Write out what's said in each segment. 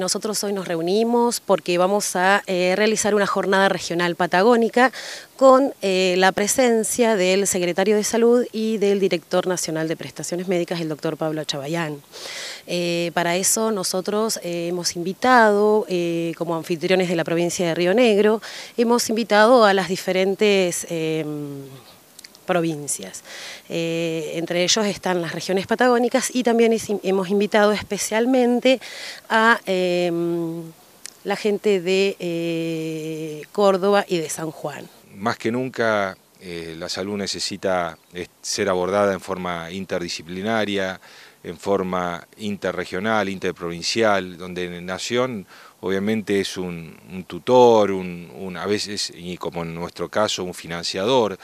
Nosotros hoy nos reunimos porque vamos a eh, realizar una jornada regional patagónica con eh, la presencia del secretario de Salud y del director nacional de prestaciones médicas, el doctor Pablo Chabayán. Eh, para eso nosotros hemos invitado, como anfitriones de la provincia de Río Negro, hemos invitado a las diferentes em, provincias. Eh, entre ellos están las regiones patagónicas y también hemos invitado especialmente a em, la gente de eh, Córdoba y de San Juan. Más que nunca eh, la salud necesita ser abordada en forma interdisciplinaria, en forma interregional, interprovincial, donde Nación obviamente es un, tutor, a veces, y como en nuestro caso, un financiador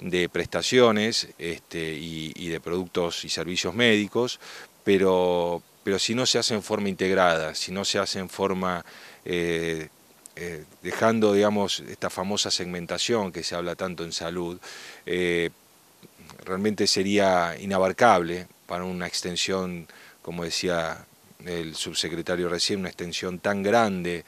de prestaciones este, y, de productos y servicios médicos, pero, pero si no se hace en forma integrada, si no se hace en forma... Eh, eh, dejando, digamos, esta famosa segmentación que se habla tanto en salud, eh, realmente sería inabarcable para una extensión, como decía el subsecretario recién, una extensión tan grande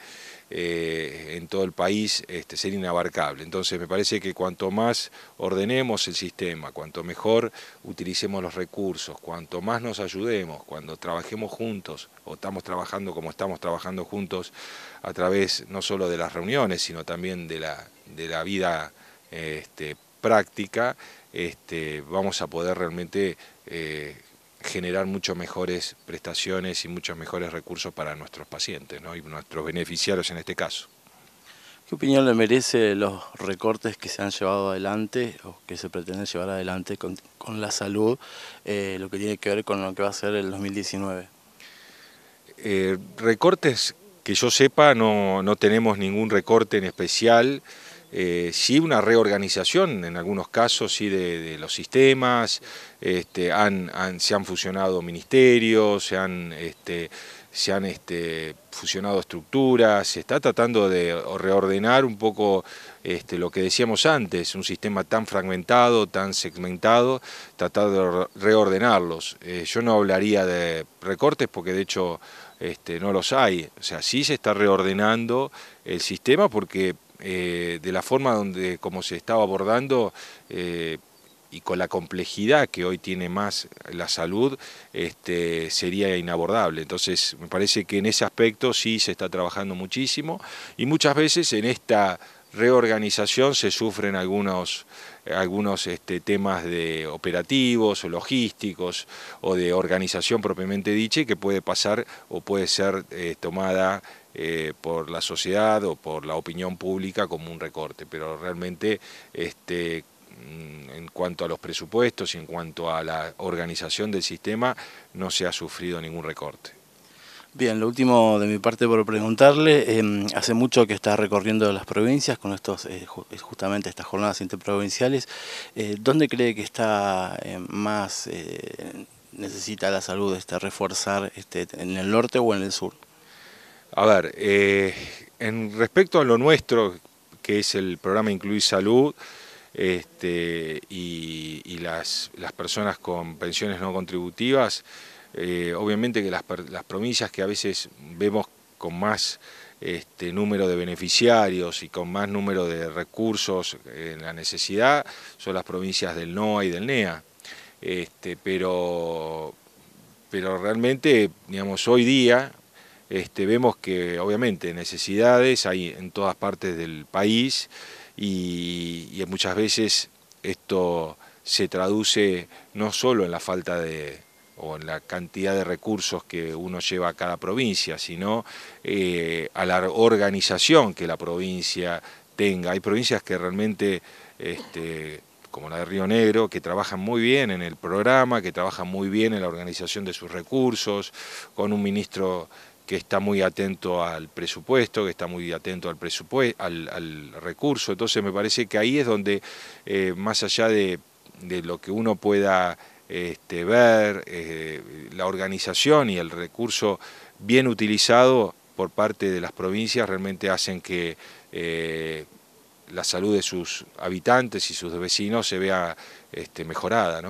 eh, en todo el país, este, inabarcable. Entonces me parece que cuanto más ordenemos el sistema, cuanto mejor utilicemos los recursos, cuanto más nos ayudemos, cuando trabajemos juntos o estamos trabajando como estamos trabajando juntos a través no solo de las reuniones, sino también de la, de la vida este, práctica, este, vamos a poder realmente eh, generar mucho mejores prestaciones y muchos mejores recursos para nuestros pacientes y nuestros beneficiarios en este caso. ¿Qué opinión le merece los recortes que se han llevado adelante o que se pretenden llevar adelante con, la salud, eh, lo que tiene que ver con lo que va a ser el 2019? Eh, recortes que yo sepa, no, no tenemos ningún recorte en especial. Eh, sí una reorganización en algunos casos sí de, los sistemas, este, se han fusionado ministerios, se han, este, se han este, fusionado estructuras, se está tratando de reordenar un poco lo que decíamos antes, un sistema tan fragmentado, tan segmentado, tratar de reordenarlos. Eh, yo no hablaría de recortes porque de hecho no los hay, o sea, sí se está reordenando el sistema porque eh, de la forma donde como se estaba abordando eh, y con la complejidad que hoy tiene más la salud, este, sería inabordable. Entonces, me parece que en ese aspecto sí se está trabajando muchísimo y muchas veces en esta reorganización se sufren algunos, algunos este, temas de operativos o logísticos o de organización propiamente dicha que puede pasar o puede ser eh, tomada eh, por la sociedad o por la opinión pública como un recorte, pero realmente este, mm, en cuanto a los presupuestos y en cuanto a la organización del sistema no se ha sufrido ningún recorte. Bien, lo último de mi parte por preguntarle, em, hace mucho que está recorriendo las provincias con estos eh, eh, justamente estas jornadas interprovinciales, eh, ¿dónde cree que está más necesita la salud este, reforzar este, en el norte o en el sur? A ver, en respecto a lo nuestro, que es el programa Incluir Salud, este, y, las personas con pensiones no contributivas, eh, obviamente que las, provincias que a veces vemos con más este, número de beneficiarios y con más número de recursos en la necesidad son las provincias del NOA y del NEA. Este, pero, pero realmente, digamos, hoy día este, vemos que obviamente necesidades hay en todas partes del país y muchas veces esto se traduce no solo en la falta de o en la cantidad de recursos que uno lleva a cada provincia, sino eh, a la organización que la provincia tenga. Hay provincias que realmente, este, como la de Río Negro, que trabajan muy bien en el programa, que trabajan muy bien en la organización de sus recursos, con un ministro que está muy atento al presupuesto, que está muy atento al presupuesto, al, recurso. Entonces me parece que ahí es donde, eh, más allá de lo que uno pueda este, ver eh, la organización y el recurso bien utilizado por parte de las provincias realmente hacen que eh, la salud de sus habitantes y sus vecinos se vea este, mejorada.